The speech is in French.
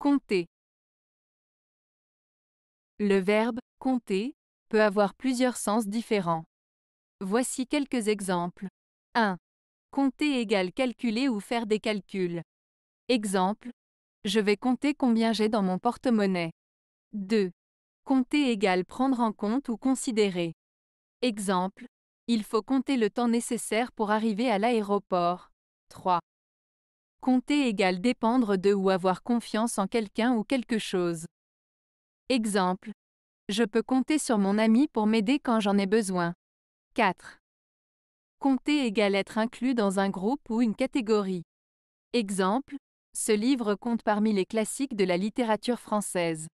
Compter. Le verbe compter peut avoir plusieurs sens différents. Voici quelques exemples. 1. Compter égale calculer ou faire des calculs. Exemple. Je vais compter combien j'ai dans mon porte-monnaie. 2. Compter égale prendre en compte ou considérer. Exemple. Il faut compter le temps nécessaire pour arriver à l'aéroport. 3. Compter égale dépendre de ou avoir confiance en quelqu'un ou quelque chose. Exemple. Je peux compter sur mon ami pour m'aider quand j'en ai besoin. 4. Compter égale être inclus dans un groupe ou une catégorie. Exemple. Ce livre compte parmi les classiques de la littérature française.